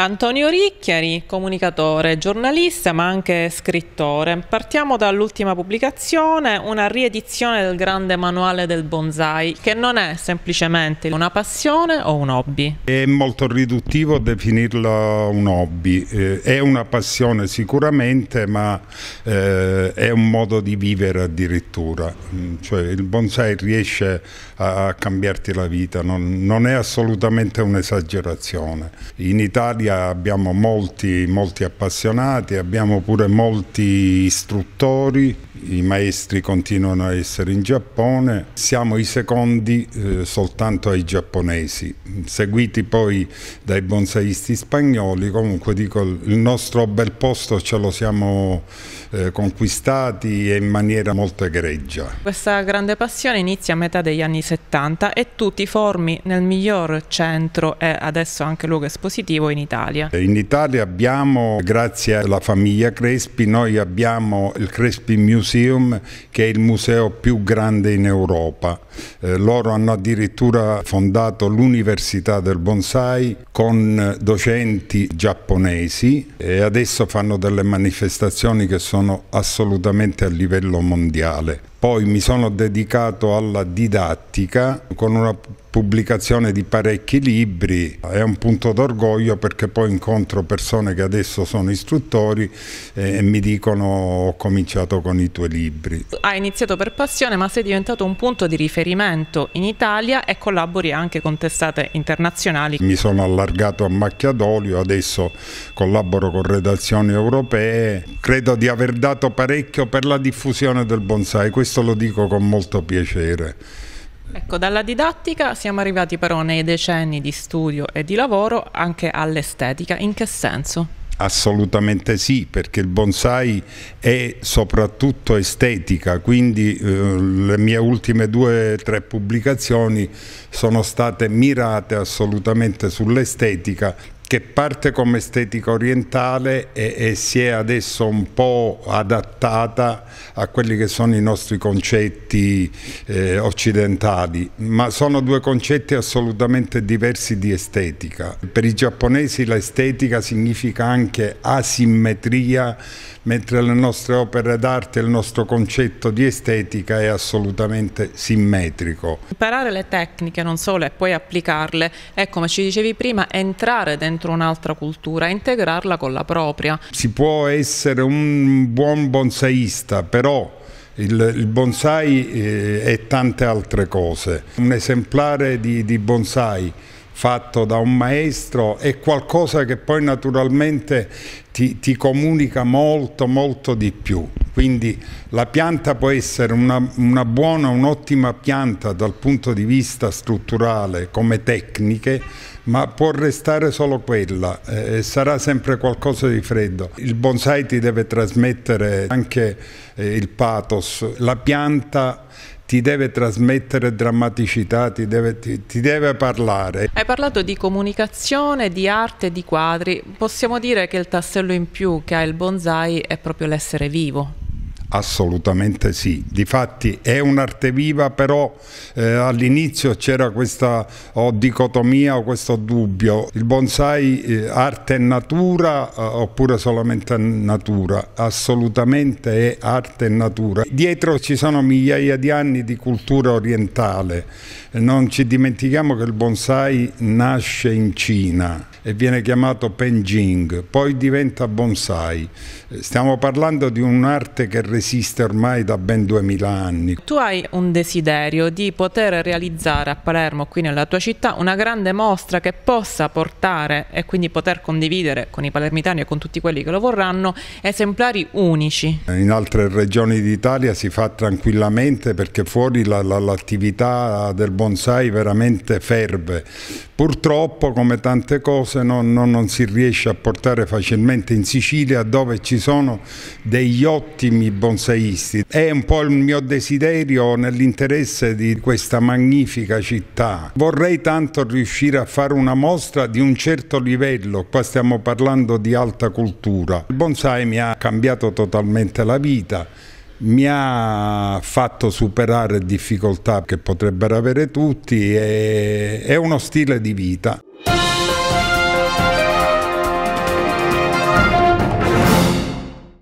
Antonio Ricchiari, comunicatore, giornalista ma anche scrittore. Partiamo dall'ultima pubblicazione, una riedizione del grande manuale del bonsai, che non è semplicemente una passione o un hobby. È molto riduttivo definirlo un hobby, eh, è una passione sicuramente, ma eh, è un modo di vivere addirittura. Mm, cioè, il bonsai riesce a, a cambiarti la vita, non, non è assolutamente un'esagerazione. In Italia Italia abbiamo molti, molti appassionati, abbiamo pure molti istruttori i maestri continuano a essere in Giappone, siamo i secondi eh, soltanto ai giapponesi, seguiti poi dai bonsaisti spagnoli, comunque dico il nostro bel posto ce lo siamo eh, conquistati e in maniera molto egregia. Questa grande passione inizia a metà degli anni 70 e tu ti formi nel miglior centro e adesso anche luogo espositivo in Italia. Eh, in Italia abbiamo, grazie alla famiglia Crespi, noi abbiamo il Crespi Museum Museum che è il museo più grande in Europa. Eh, loro hanno addirittura fondato l'Università del Bonsai con docenti giapponesi e adesso fanno delle manifestazioni che sono assolutamente a livello mondiale. Poi mi sono dedicato alla didattica con una pubblicazione di parecchi libri, è un punto d'orgoglio perché poi incontro persone che adesso sono istruttori eh, e mi dicono ho cominciato con i tuoi libri. Hai iniziato per passione ma sei diventato un punto di riferimento in Italia e collabori anche con testate internazionali. Mi sono allargato a macchia d'olio, adesso collaboro con redazioni europee, credo di aver dato parecchio per la diffusione del bonsai, questo lo dico con molto piacere. Ecco, dalla didattica siamo arrivati però nei decenni di studio e di lavoro anche all'estetica. In che senso? Assolutamente sì, perché il bonsai è soprattutto estetica, quindi eh, le mie ultime due o tre pubblicazioni sono state mirate assolutamente sull'estetica che parte come estetica orientale e, e, si è adesso un po' adattata a quelli che sono i nostri concetti eh, occidentali, ma sono due concetti assolutamente diversi di estetica. Per i giapponesi l'estetica significa anche asimmetria, mentre le nostre opere d'arte, il nostro concetto di estetica è assolutamente simmetrico. Imparare le tecniche non solo e poi applicarle è, come ci dicevi prima, entrare dentro dentro un'altra cultura integrarla con la propria. Si può essere un buon bonsaista, però il, il, bonsai eh, è tante altre cose. Un esemplare di, di, bonsai fatto da un maestro è qualcosa che poi naturalmente ti, ti comunica molto molto di più. Quindi la pianta può essere una, una buona, un'ottima pianta dal punto di vista strutturale come tecniche, ma può restare solo quella eh, e sarà sempre qualcosa di freddo. Il bonsai ti deve trasmettere anche eh, il pathos, la pianta ti deve trasmettere drammaticità, ti deve, ti, ti deve, parlare. Hai parlato di comunicazione, di arte, di quadri. Possiamo dire che il tassello in più che ha il bonsai è proprio l'essere vivo. Assolutamente sì, difatti è un'arte viva, però eh, all'inizio c'era questa oh, dicotomia o questo dubbio, il bonsai eh, arte e natura eh, oppure solamente natura, assolutamente è arte e natura. Dietro ci sono migliaia di anni di cultura orientale, non ci dimentichiamo che il bonsai nasce in Cina e viene chiamato Penjing, poi diventa bonsai, stiamo parlando di un'arte che esiste ormai da ben 2000 anni. Tu hai un desiderio di poter realizzare a Palermo, qui nella tua città, una grande mostra che possa portare e quindi poter condividere con i palermitani e con tutti quelli che lo vorranno esemplari unici. In altre regioni d'Italia si fa tranquillamente perché fuori l'attività la, la, del bonsai veramente ferve Purtroppo, come tante cose, no, no, non si riesce a portare facilmente in Sicilia dove ci sono degli ottimi bonsaisti. È un po' il mio desiderio nell'interesse di questa magnifica città. Vorrei tanto riuscire a fare una mostra di un certo livello, qua stiamo parlando di alta cultura. Il bonsai mi ha cambiato totalmente la vita mi ha fatto superare difficoltà che potrebbero avere tutti è uno stile di vita.